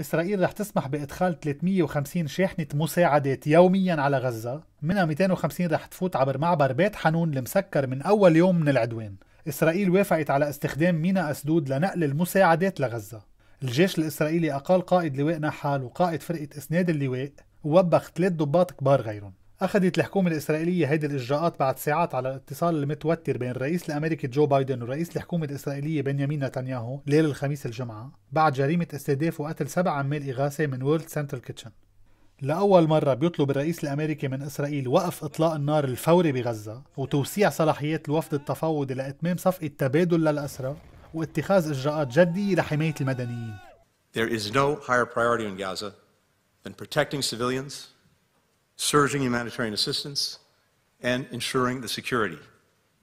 إسرائيل رح تسمح بإدخال 350 شاحنة مساعدات يوميا على غزة منها 250 رح تفوت عبر معبر بيت حنون المسكر من أول يوم من العدوان إسرائيل وافقت على استخدام ميناء أسدود لنقل المساعدات لغزة الجيش الإسرائيلي أقال قائد لواء نحال وقائد فرقة إسناد اللواء ووبخ ثلاث ضباط كبار غيرهم أخذت الحكومة الإسرائيلية هيدي الإجراءات بعد ساعات على الاتصال المتوتر بين الرئيس الأمريكي جو بايدن ورئيس الحكومة الإسرائيلية بنيامين نتنياهو ليلة الخميس الجمعة بعد جريمة استهداف وقتل سبع عمال إغاثة من وورلد سنترال كيتشن لأول مرة بيطلب الرئيس الأمريكي من إسرائيل وقف إطلاق النار الفوري بغزة وتوسيع صلاحيات الوفد التفاوضي لإتمام صفقة تبادل للأسرى واتخاذ إجراءات جدية لحماية المدنيين There is no higher priority in Gaza than protecting civilians surging humanitarian assistance, and ensuring the security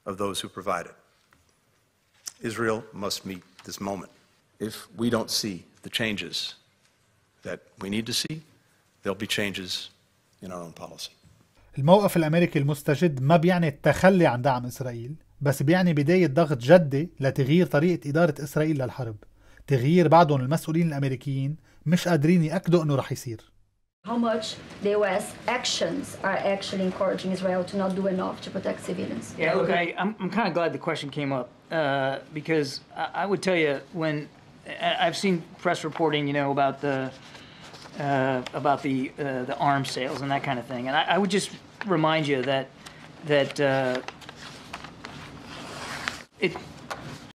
of those who provide it. Israel must meet this moment. If we don't see the changes that we need to see, there'll be changes in our own policy. الموقف الأمريكي المستجد ما بيعني التخلي عن دعم إسرائيل بس بيعني بداية ضغط جدي لتغيير طريقة إدارة إسرائيل للحرب تغيير بعدهم المسؤولين الأمريكيين مش قادرين يأكدوا أنه رح يصير how much the U.S. actions are actually encouraging Israel to not do enough to protect civilians. Yeah, look, I, am kind of glad the question came up uh, because I, I, would tell you when I've seen press reporting, you know, about the uh, about the uh, the arms sales and that kind of thing, and I, I would just remind you that that uh, it